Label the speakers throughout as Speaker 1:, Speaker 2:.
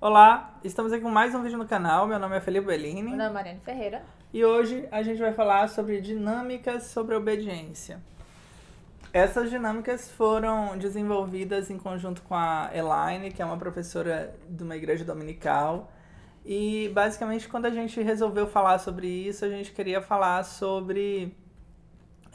Speaker 1: Olá, estamos aqui com mais um vídeo no canal. Meu nome é Felipe Bellini. Meu nome é
Speaker 2: Mariane Ferreira.
Speaker 1: E hoje a gente vai falar sobre dinâmicas sobre obediência. Essas dinâmicas foram desenvolvidas em conjunto com a Elaine, que é uma professora de uma igreja dominical. E basicamente, quando a gente resolveu falar sobre isso, a gente queria falar sobre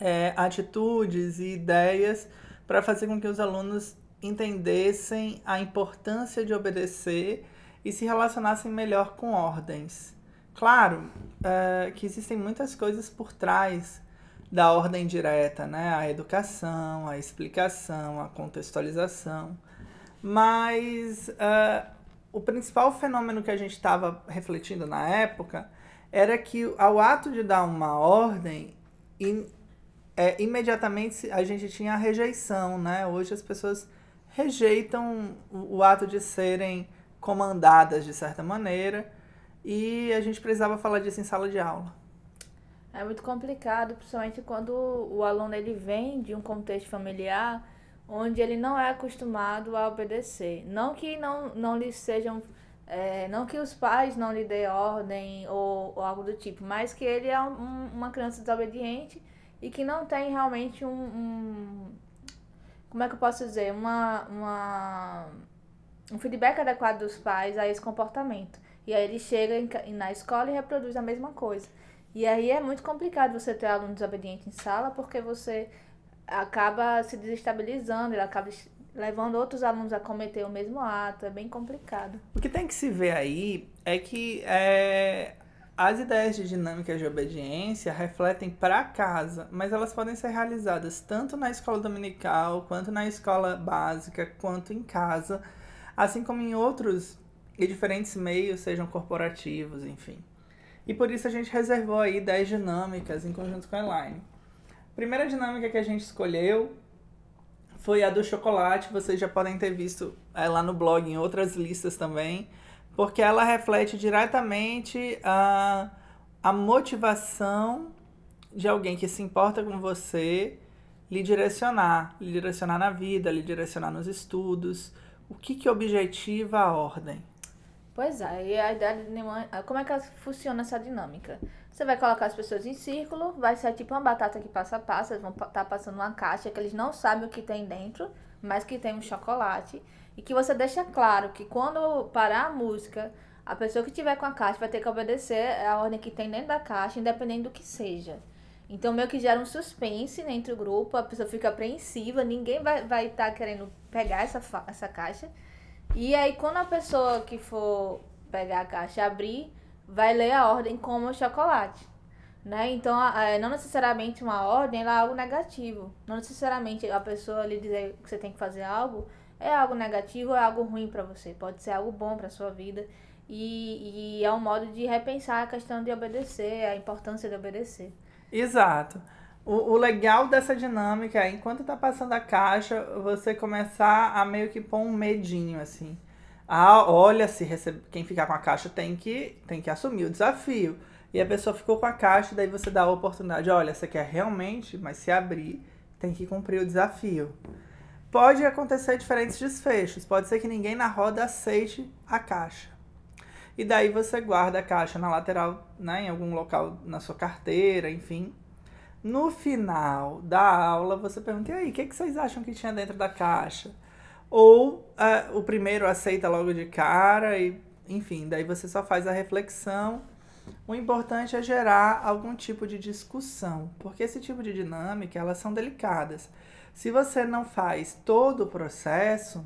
Speaker 1: é, atitudes e ideias para fazer com que os alunos entendessem a importância de obedecer e se relacionassem melhor com ordens. Claro é, que existem muitas coisas por trás da ordem direta, né? A educação, a explicação, a contextualização. Mas uh, o principal fenômeno que a gente estava refletindo na época era que ao ato de dar uma ordem, in, é, imediatamente a gente tinha a rejeição, né? Hoje as pessoas rejeitam o, o ato de serem comandadas de certa maneira e a gente precisava falar disso em sala de aula.
Speaker 2: É muito complicado, principalmente quando o aluno ele vem de um contexto familiar onde ele não é acostumado a obedecer. Não que não, não lhe sejam. É, não que os pais não lhe dê ordem ou, ou algo do tipo, mas que ele é um, uma criança desobediente e que não tem realmente um, um como é que eu posso dizer? Uma. uma um feedback adequado dos pais a esse comportamento. E aí ele chega em, na escola e reproduz a mesma coisa. E aí é muito complicado você ter aluno desobediente em sala, porque você acaba se desestabilizando, ele acaba levando outros alunos a cometer o mesmo ato, é bem complicado.
Speaker 1: O que tem que se ver aí é que é, as ideias de dinâmica de obediência refletem para casa, mas elas podem ser realizadas tanto na escola dominical, quanto na escola básica, quanto em casa assim como em outros e diferentes meios, sejam corporativos, enfim. E por isso a gente reservou aí 10 dinâmicas em conjunto com a Elaine. A primeira dinâmica que a gente escolheu foi a do chocolate, vocês já podem ter visto eh, lá no blog em outras listas também, porque ela reflete diretamente a, a motivação de alguém que se importa com você lhe direcionar, lhe direcionar na vida, lhe direcionar nos estudos, o que, que objetiva a ordem?
Speaker 2: Pois é, e a ideia de ah, como é que funciona essa dinâmica? Você vai colocar as pessoas em círculo, vai ser tipo uma batata que passa a passa, eles vão estar tá passando uma caixa que eles não sabem o que tem dentro, mas que tem um chocolate, e que você deixa claro que quando parar a música, a pessoa que tiver com a caixa vai ter que obedecer a ordem que tem dentro da caixa, independente do que seja. Então meio que gera um suspense dentro do grupo, a pessoa fica apreensiva, ninguém vai estar vai tá querendo pegar essa, essa caixa. E aí, quando a pessoa que for pegar a caixa abrir, vai ler a ordem como chocolate. Né? Então, é, não necessariamente uma ordem é algo negativo. Não necessariamente a pessoa lhe dizer que você tem que fazer algo é algo negativo, é algo ruim para você. Pode ser algo bom para sua vida. E, e é um modo de repensar a questão de obedecer, a importância
Speaker 1: de obedecer. Exato. O, o, legal dessa dinâmica é, enquanto tá passando a caixa, você começar a meio que pôr um medinho, assim. Ah, olha, se recebe, quem ficar com a caixa tem que, tem que assumir o desafio. E a pessoa ficou com a caixa, daí você dá a oportunidade. Olha, você quer realmente, mas se abrir, tem que cumprir o desafio. Pode acontecer diferentes desfechos. Pode ser que ninguém na roda aceite a caixa. E daí você guarda a caixa na lateral, né, em algum local na sua carteira, enfim, no final da aula, você pergunta: e aí, o que, é que vocês acham que tinha dentro da caixa? Ou é, o primeiro aceita logo de cara, e enfim, daí você só faz a reflexão. O importante é gerar algum tipo de discussão, porque esse tipo de dinâmica elas são delicadas. Se você não faz todo o processo,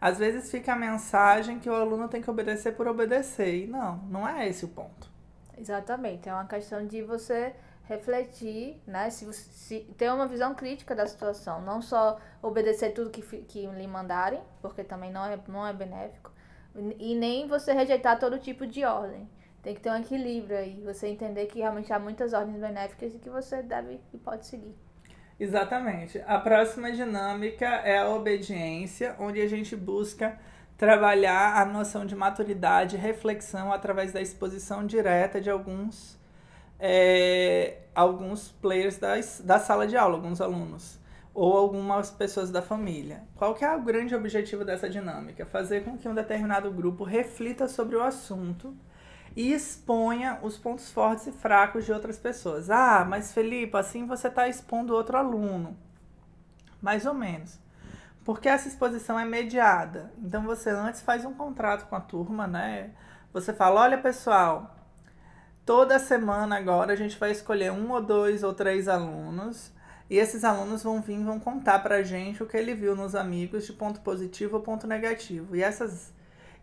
Speaker 1: às vezes fica a mensagem que o aluno tem que obedecer por obedecer. E não, não é esse o ponto.
Speaker 2: Exatamente. É uma questão de você refletir, né? Se, se ter uma visão crítica da situação, não só obedecer tudo que, que lhe mandarem, porque também não é, não é benéfico, e nem você rejeitar todo tipo de ordem. Tem que ter um equilíbrio aí, você entender que realmente há muitas ordens benéficas e que você deve e pode seguir.
Speaker 1: Exatamente. A próxima dinâmica é a obediência, onde a gente busca trabalhar a noção de maturidade reflexão através da exposição direta de alguns é, alguns players da, da sala de aula, alguns alunos, ou algumas pessoas da família. Qual que é o grande objetivo dessa dinâmica? Fazer com que um determinado grupo reflita sobre o assunto e exponha os pontos fortes e fracos de outras pessoas. Ah, mas Felipe, assim você está expondo outro aluno. Mais ou menos. Porque essa exposição é mediada. Então você antes faz um contrato com a turma, né? Você fala: olha pessoal, Toda semana agora a gente vai escolher um ou dois ou três alunos e esses alunos vão vir vão contar pra gente o que ele viu nos amigos de ponto positivo ou ponto negativo. E essas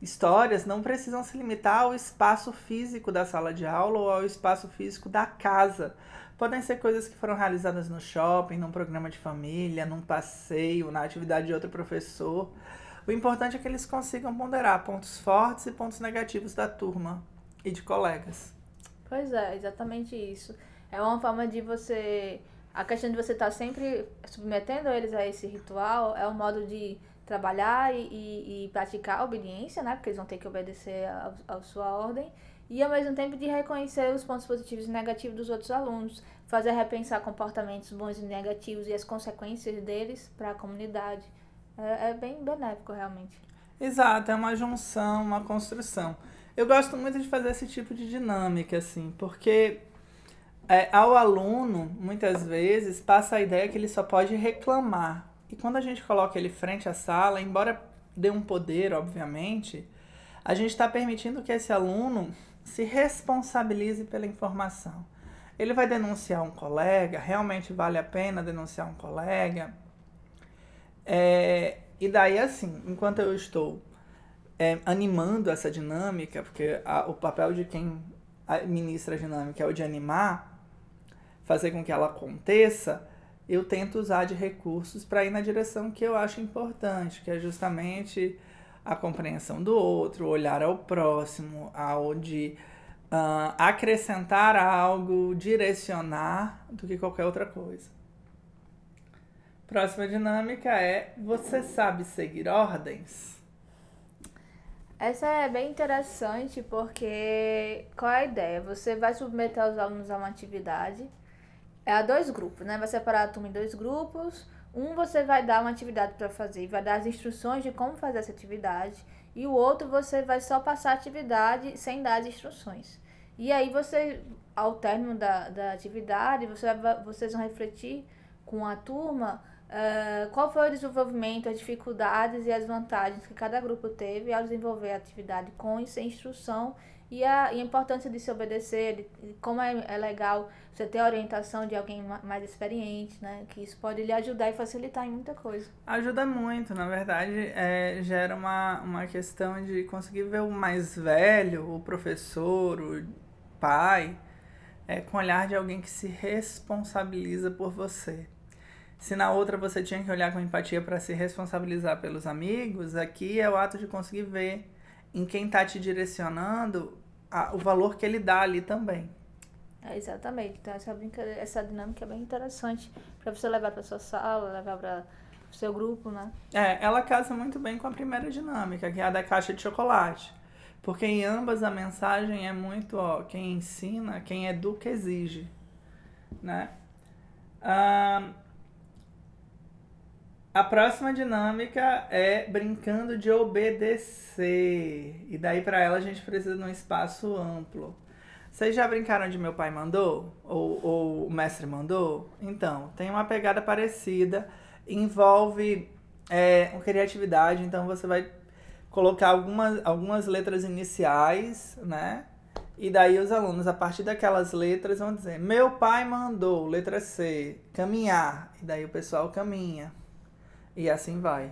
Speaker 1: histórias não precisam se limitar ao espaço físico da sala de aula ou ao espaço físico da casa. Podem ser coisas que foram realizadas no shopping, num programa de família, num passeio, na atividade de outro professor. O importante é que eles consigam ponderar pontos fortes e pontos negativos da turma e de colegas.
Speaker 2: Pois é, exatamente isso. É uma forma de você. A questão de você estar tá sempre submetendo eles a esse ritual é um modo de trabalhar e, e, e praticar a obediência, né? Porque eles vão ter que obedecer à sua ordem. E ao mesmo tempo de reconhecer os pontos positivos e negativos dos outros alunos, fazer repensar comportamentos bons e negativos e as consequências deles para a comunidade. É, é bem benéfico, realmente.
Speaker 1: Exato, é uma junção, uma construção. Eu gosto muito de fazer esse tipo de dinâmica, assim, porque é, ao aluno, muitas vezes, passa a ideia que ele só pode reclamar. E quando a gente coloca ele frente à sala, embora dê um poder, obviamente, a gente está permitindo que esse aluno se responsabilize pela informação. Ele vai denunciar um colega, realmente vale a pena denunciar um colega. É, e daí, assim, enquanto eu estou é, animando essa dinâmica, porque a, o papel de quem ministra a dinâmica é o de animar, fazer com que ela aconteça, eu tento usar de recursos para ir na direção que eu acho importante, que é justamente a compreensão do outro, olhar ao próximo, ao de uh, acrescentar algo, direcionar do que qualquer outra coisa. Próxima dinâmica é você sabe seguir ordens? Essa
Speaker 2: é bem interessante porque qual é a ideia? Você vai submeter os alunos a uma atividade, é a dois grupos, né? Vai separar a turma em dois grupos. Um você vai dar uma atividade para fazer, vai dar as instruções de como fazer essa atividade, e o outro você vai só passar a atividade sem dar as instruções. E aí você, ao término da, da atividade, você, vocês vão refletir com a turma ah, qual foi o desenvolvimento, as dificuldades e as vantagens que cada grupo teve ao desenvolver a atividade com e sem instrução e a, e a importância de se obedecer, de, como é, é, legal você ter a orientação de alguém mais experiente, né? Que isso pode lhe ajudar e facilitar em muita coisa.
Speaker 1: Ajuda muito, na verdade, é, gera uma, uma questão de conseguir ver o mais velho, o professor, o pai, é, com o olhar de alguém que se responsabiliza por você. Se na outra você tinha que olhar com empatia para se responsabilizar pelos amigos, aqui é o ato de conseguir ver em quem está te direcionando a, o valor que ele dá ali também. É,
Speaker 2: exatamente. Então essa, brincadeira, essa dinâmica é bem interessante para você levar para sua sala, levar para seu grupo, né?
Speaker 1: É, ela casa muito bem com a primeira dinâmica, que é a da caixa de chocolate. Porque em ambas a mensagem é muito, ó, quem ensina, quem educa exige, né? Ah, a próxima dinâmica é brincando de obedecer. E daí para ela a gente precisa de um espaço amplo. Vocês já brincaram de meu pai mandou? Ou, ou o mestre mandou? Então, tem uma pegada parecida. Envolve é, criatividade, então você vai colocar algumas, algumas letras iniciais, né? E daí os alunos, a partir daquelas letras, vão dizer: Meu pai mandou, letra C, caminhar. E daí o pessoal caminha. E assim vai.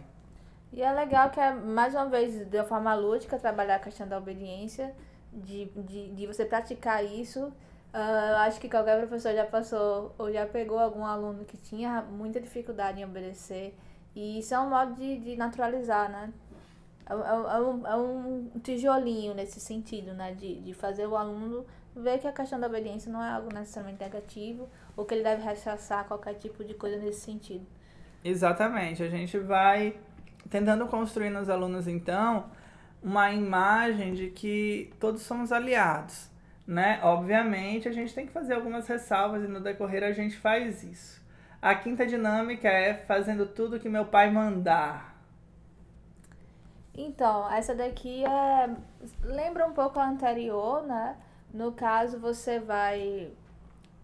Speaker 2: E é legal que, é, mais uma vez, de forma lúdica, trabalhar a questão da obediência, de, de, de você praticar isso. Uh, acho que qualquer professor já passou ou já pegou algum aluno que tinha muita dificuldade em obedecer. E isso é um modo de, de naturalizar, né? É, é, é, um, é um tijolinho nesse sentido, né? De, de fazer o aluno ver que a questão da obediência não é algo necessariamente negativo ou que ele deve rechaçar qualquer tipo de coisa nesse sentido.
Speaker 1: Exatamente. A gente vai tentando construir nos alunos, então, uma imagem de que todos somos aliados. Né? Obviamente, a gente tem que fazer algumas ressalvas e no decorrer a gente faz isso. A quinta dinâmica é fazendo tudo que meu pai mandar.
Speaker 2: Então, essa daqui é lembra um pouco a anterior, né? No caso, você vai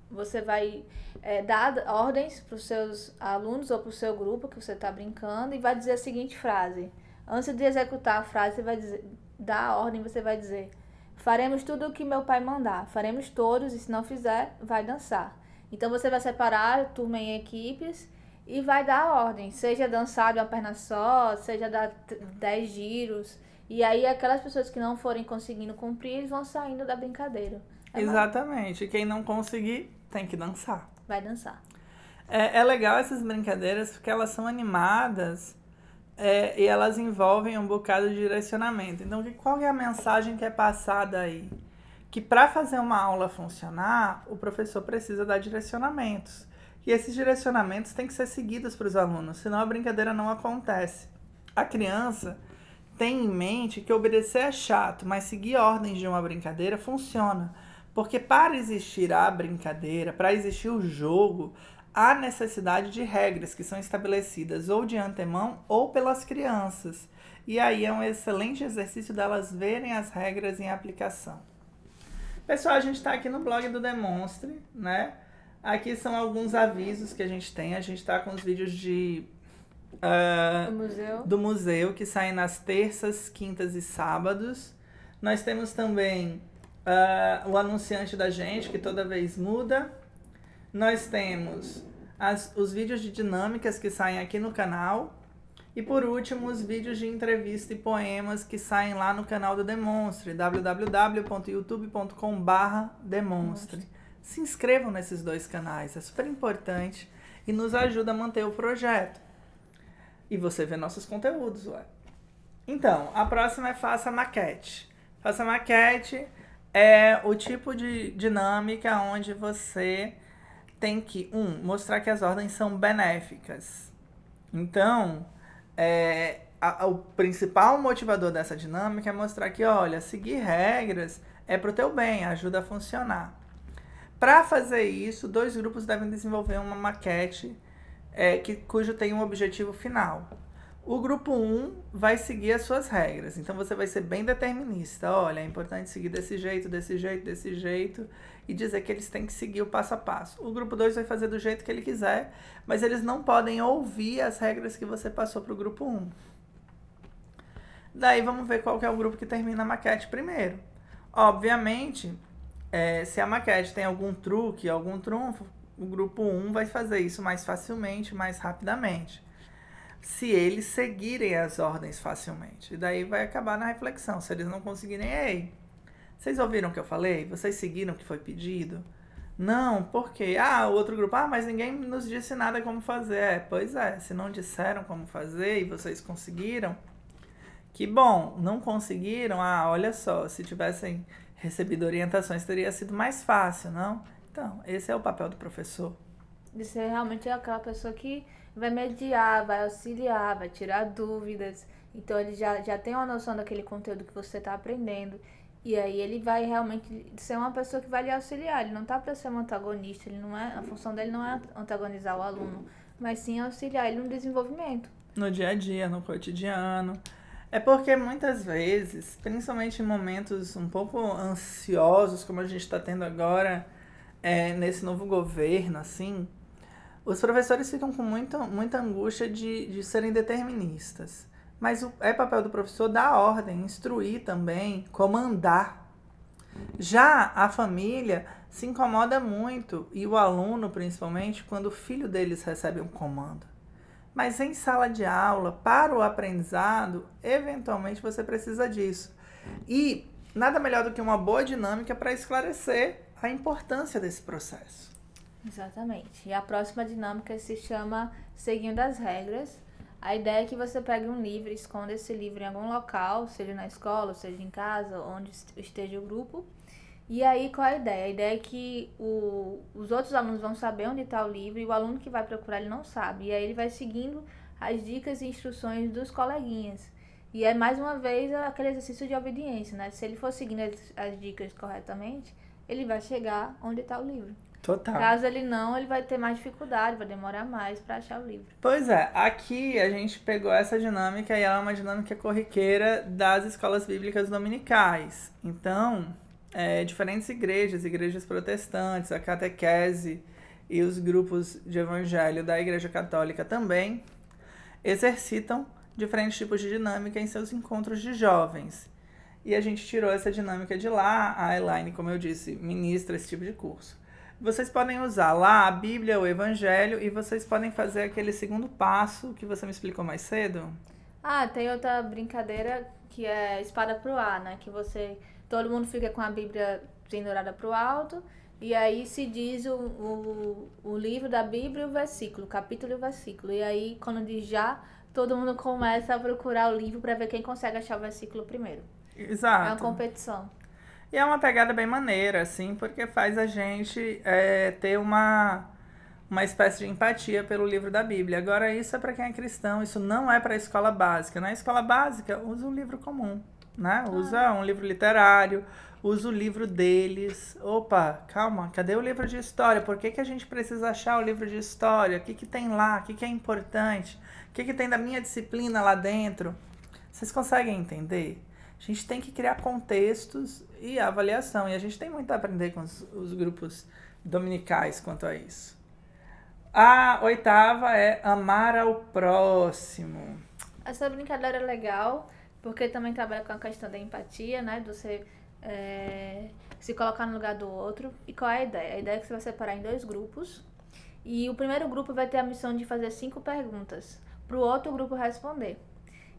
Speaker 2: você vai é, dar ordens para os seus alunos ou para o seu grupo que você está brincando e vai dizer a seguinte frase. Antes de executar a frase, você vai dizer, dar a ordem, você vai dizer: Faremos tudo o que meu pai mandar, faremos todos, e se não fizer, vai dançar. Então você vai separar a turma em equipes e vai dar a ordem, seja dançar de uma perna só, seja dar 10 giros. E aí aquelas pessoas que não forem conseguindo cumprir, eles vão saindo da brincadeira. É
Speaker 1: Exatamente. Quem não conseguir, tem que dançar. Vai dançar. É, é legal essas brincadeiras porque elas são animadas é, e elas envolvem um bocado de direcionamento. Então, qual é a mensagem que é passada aí? Que para fazer uma aula funcionar, o professor precisa dar direcionamentos. E esses direcionamentos têm que ser seguidos para os alunos, senão a brincadeira não acontece. A criança tem em mente que obedecer é chato, mas seguir ordens de uma brincadeira funciona porque para existir a brincadeira, para existir o jogo, há necessidade de regras que são estabelecidas ou de antemão ou pelas crianças. E aí é um excelente exercício delas verem as regras em aplicação. Pessoal, a gente está aqui no blog do Demonstre, né? Aqui são alguns avisos que a gente tem. A gente está com os vídeos de Uh, do, museu. do, museu. que saem nas terças, quintas e sábados. Nós temos também uh, o anunciante da gente, que toda vez muda. Nós temos as, os vídeos de dinâmicas que saem aqui no canal. E por último, os vídeos de entrevista e poemas que saem lá no canal do Demonstre, www.youtube.com.br Demonstre. Se inscrevam nesses dois canais, é super importante e nos ajuda a manter o projeto. E você vê nossos conteúdos, ué. Então, a próxima é faça maquete. Faça maquete, é o tipo de dinâmica onde você tem que, um, mostrar que as ordens são benéficas. Então, é, a, a, o principal motivador dessa dinâmica é mostrar que, olha, seguir regras é pro teu bem, ajuda a funcionar. Para fazer isso, dois grupos devem desenvolver uma maquete é, que, cujo tem um objetivo final. O grupo 1 um vai seguir as suas regras, então você vai ser bem determinista. Olha, é importante seguir desse jeito, desse jeito, desse jeito e dizer que eles têm que seguir o passo a passo. O grupo 2 vai fazer do jeito que ele quiser, mas eles não podem ouvir as regras que você passou para o grupo 1. Um. Daí vamos ver qual é o grupo que termina a maquete primeiro. Obviamente, é, se a maquete tem algum truque, algum trunfo, o grupo 1 um vai fazer isso mais facilmente, mais rapidamente se eles seguirem as ordens facilmente. E daí vai acabar na reflexão. Se eles não conseguirem, ei, vocês ouviram o que eu falei? Vocês seguiram o que foi pedido? Não, por quê? Ah, o outro grupo, ah, mas ninguém nos disse nada como fazer. É, pois é, se não disseram como fazer e vocês conseguiram, que bom, não conseguiram, ah, olha só, se tivessem recebido orientações teria sido mais fácil, não? Então, esse é o papel do professor.
Speaker 2: De ser realmente aquela pessoa que vai mediar, vai auxiliar, vai tirar dúvidas. Então ele já, já tem uma noção daquele conteúdo que você está aprendendo. E aí ele vai realmente ser uma pessoa que vai lhe auxiliar. Ele não tá para ser um antagonista, ele não é, a função dele não é antagonizar o aluno, mas sim auxiliar ele no desenvolvimento.
Speaker 1: No dia a dia, no cotidiano. É porque muitas vezes, principalmente em momentos um pouco ansiosos, como a gente está tendo agora é, nesse novo governo, assim, os professores ficam com muita, muita angústia de, de serem deterministas. Mas o, é papel do professor dar ordem, instruir também, comandar. Já a família se incomoda muito, e o aluno principalmente, quando o filho deles recebe um comando. Mas em sala de aula, para o aprendizado, eventualmente você precisa disso. E nada melhor do que uma boa dinâmica para esclarecer a importância desse processo.
Speaker 2: Exatamente. E a próxima dinâmica se chama Seguindo as Regras. A ideia é que você pegue um livro, esconda esse livro em algum local, seja na escola, seja em casa, onde esteja o grupo. E aí, qual é a ideia? A ideia é que o, os outros alunos vão saber onde está o livro e o aluno que vai procurar ele não sabe. E aí ele vai seguindo as dicas e instruções dos coleguinhas. E é mais uma vez aquele exercício de obediência, né? Se ele for seguindo as, as dicas corretamente, ele vai chegar onde está o livro. Total. Caso ele não, ele vai ter mais dificuldade, vai demorar mais para achar o livro.
Speaker 1: Pois é, aqui a gente pegou essa dinâmica e ela é uma dinâmica corriqueira das escolas bíblicas dominicais. Então, é, diferentes igrejas, igrejas protestantes, a catequese e os grupos de evangelho da Igreja Católica também exercitam diferentes tipos de dinâmica em seus encontros de jovens. E a gente tirou essa dinâmica de lá. A Elaine, como eu disse, ministra esse tipo de curso. Vocês podem usar lá a Bíblia, o Evangelho e vocês podem fazer aquele segundo passo que você me explicou mais cedo.
Speaker 2: Ah, tem outra brincadeira que é espada pro ar, né? Que você todo mundo fica com a Bíblia pendurada pro alto e aí se diz o, o, o livro da Bíblia e o versículo, capítulo e o versículo. E aí quando diz já, todo mundo começa a procurar o livro para ver quem consegue achar o versículo primeiro.
Speaker 1: Exato. É uma
Speaker 2: competição.
Speaker 1: E é uma pegada bem maneira, assim, porque faz a gente é, ter uma, uma espécie de empatia pelo livro da Bíblia. Agora, isso é para quem é cristão, isso não é para escola básica. Na escola básica, usa um livro comum, né? Usa ah. um livro literário, usa o livro deles. Opa, calma, cadê o livro de história? Por que, que a gente precisa achar o livro de história? O que, que tem lá? O que, que é importante? O que, que tem da minha disciplina lá dentro? Vocês conseguem entender? A gente tem que criar contextos e a avaliação. E a gente tem muito a aprender com os, os grupos dominicais quanto a isso. A oitava é amar ao próximo. Essa
Speaker 2: brincadeira é legal, porque também trabalha com a questão da empatia, né? do ser. é, se colocar no lugar do outro. E qual é a ideia? A ideia é que você vai separar em dois grupos. E o primeiro grupo vai ter a missão de fazer cinco perguntas para o outro grupo responder.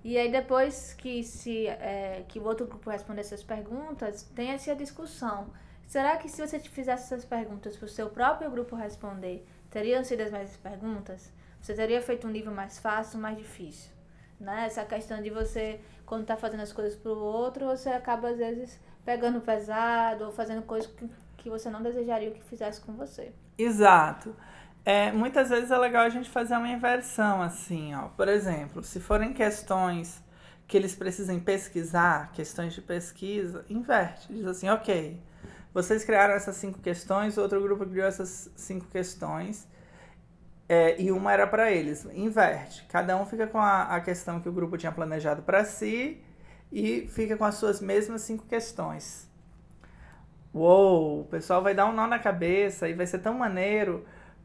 Speaker 2: E aí depois que, se, é, que o outro grupo responder essas perguntas, tem essa discussão. Será que se você te fizesse essas perguntas para o seu próprio grupo responder, teriam sido as mesmas perguntas? Você teria feito um livro mais fácil, mais difícil? Né? Essa questão de você, quando está fazendo as coisas para o outro, você acaba às vezes pegando pesado ou fazendo coisas que, que você não desejaria que fizesse com você.
Speaker 1: Exato. É, muitas vezes é legal a gente fazer uma inversão, assim, ó. Por exemplo, se forem questões que eles precisem pesquisar, questões de pesquisa, inverte. Diz assim, ok, vocês criaram essas cinco questões, outro grupo criou essas cinco questões, é, e uma era para eles. Inverte. Cada um fica com a, a questão que o grupo tinha planejado para si e fica com as suas mesmas cinco questões. Uou, o pessoal vai dar um nó na cabeça e vai ser tão maneiro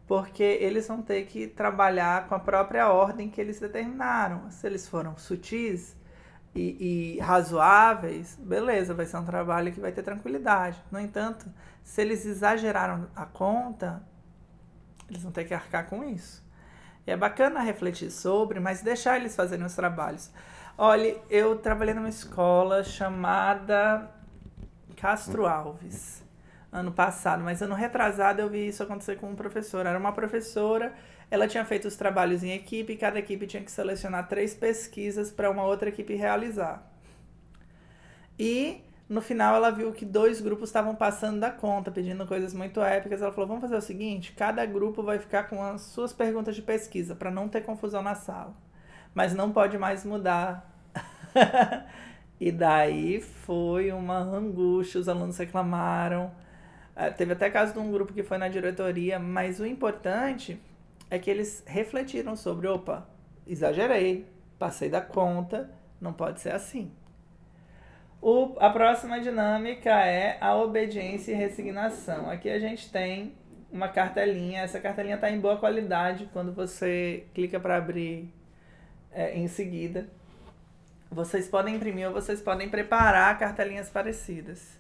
Speaker 1: porque eles vão ter que trabalhar com a própria ordem que eles determinaram. Se eles foram sutis e, e, razoáveis, beleza, vai ser um trabalho que vai ter tranquilidade. No entanto, se eles exageraram a conta, eles vão ter que arcar com isso. E é bacana refletir sobre, mas deixar eles fazerem os trabalhos. Olha, eu trabalhei numa escola chamada Castro Alves ano passado, mas ano retrasado eu vi isso acontecer com um professor. Era uma professora, ela tinha feito os trabalhos em equipe, cada equipe tinha que selecionar três pesquisas para uma outra equipe realizar. E no final ela viu que dois grupos estavam passando da conta, pedindo coisas muito épicas. Ela falou: "Vamos fazer o seguinte, cada grupo vai ficar com as suas perguntas de pesquisa para não ter confusão na sala, mas não pode mais mudar." E daí foi uma angústia, os alunos reclamaram. Ah, teve até caso de um grupo que foi na diretoria, mas o importante é que eles refletiram sobre: opa, exagerei, passei da conta, não pode ser assim. O, a próxima dinâmica é a obediência e resignação. Aqui a gente tem uma cartelinha. Essa cartelinha está em boa qualidade. Quando você clica para abrir é, em seguida, vocês podem imprimir ou vocês podem preparar cartelinhas parecidas.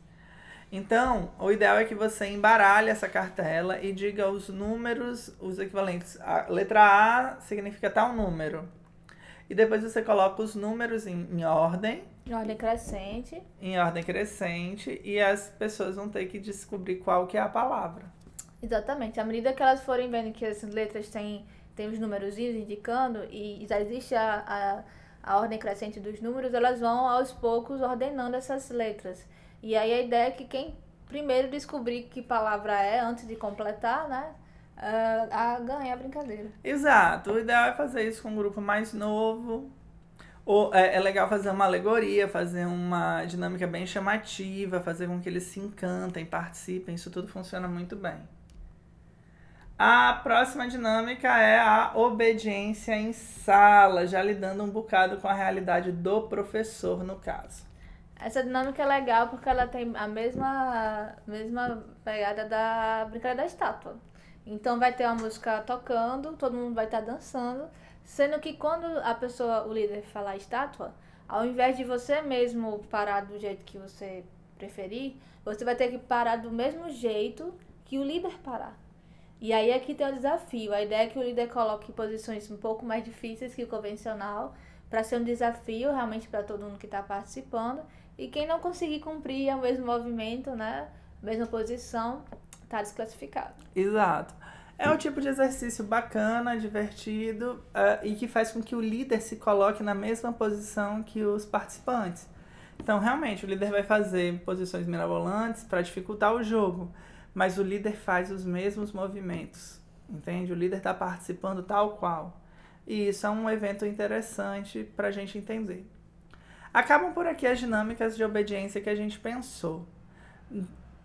Speaker 1: Então, o ideal é que você embaralhe essa cartela e diga os números, os equivalentes. A letra A significa tal número. E depois você coloca os números em, em ordem.
Speaker 2: Em ordem crescente.
Speaker 1: Em ordem crescente. E as pessoas vão ter que descobrir qual que é a palavra.
Speaker 2: Exatamente. À medida que elas forem vendo que as letras têm, têm os números indicando e já existe a, a, a ordem crescente dos números, elas vão aos poucos ordenando essas letras. E aí a ideia é que quem primeiro descobrir que palavra é antes de completar, né? Eh, a ganhar a brincadeira.
Speaker 1: Exato. O ideal é fazer isso com um grupo mais novo. Ou é, é legal fazer uma alegoria, fazer uma dinâmica bem chamativa, fazer com que eles se encantem, participem. Isso tudo funciona muito bem. A próxima dinâmica é a obediência em sala, já lidando um bocado com a realidade do professor, no caso. Essa dinâmica é
Speaker 2: legal porque ela tem a mesma, mesma pegada da brincadeira da estátua. Então vai ter uma música tocando, todo mundo vai estar tá dançando, sendo que quando a pessoa, o líder falar estátua, ao invés de você mesmo parar do jeito que você preferir, você vai ter que parar do mesmo jeito que o líder parar. E aí aqui é tem o um desafio. A ideia é que o líder coloque posições um pouco mais difíceis que o convencional, para ser um desafio realmente para todo mundo que está participando e quem não conseguir cumprir o mesmo movimento, né? Mesma posição, tá desclassificado.
Speaker 1: Exato. É um tipo de exercício bacana, divertido uh, e que faz com que o líder se coloque na mesma posição que os participantes. Então, realmente, o líder vai fazer posições mirabolantes para dificultar o jogo, mas o líder faz os mesmos movimentos, entende? O líder está participando tal qual. E isso é um evento interessante para a gente entender. Acabam por aqui as dinâmicas de obediência que a gente pensou.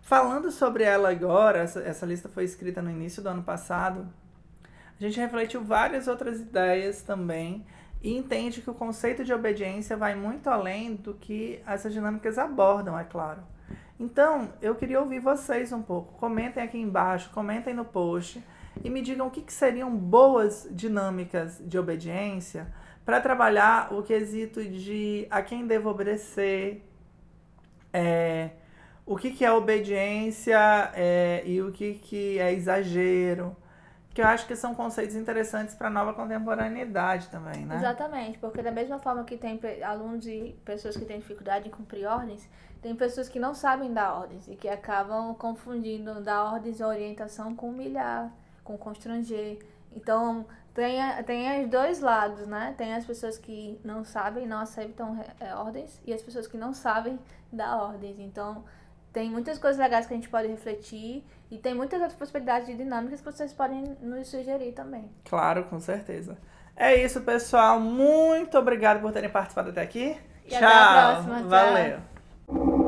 Speaker 1: Falando sobre ela agora, essa, essa lista foi escrita no início do ano passado, a gente refletiu várias outras ideias também e entende que o conceito de obediência vai muito além do que essas dinâmicas abordam, é claro. Então, eu queria ouvir vocês um pouco. Comentem aqui embaixo, comentem no post e me digam o que, que seriam boas dinâmicas de obediência para trabalhar o quesito de a quem devo obedecer, é, o que, que é obediência é, e o que, que é exagero. Que eu acho que são conceitos interessantes para a nova contemporaneidade também, né?
Speaker 2: Exatamente, porque da mesma forma que tem alunos e pessoas que têm dificuldade em cumprir ordens, tem pessoas que não sabem dar ordens e que acabam confundindo dar ordens e orientação com humilhar, com constranger. Então, tem, tem os dois lados, né? Tem as pessoas que não sabem, não aceitam é, é, ordens, e as pessoas que não sabem dar ordens. Então, tem muitas coisas legais que a gente pode refletir e tem muitas outras possibilidades de dinâmicas que vocês podem nos sugerir também.
Speaker 1: Claro, com certeza. É isso, pessoal. Muito obrigado por terem participado até aqui.
Speaker 2: E Tchau. Até a próxima. Valeu.
Speaker 1: Tchau.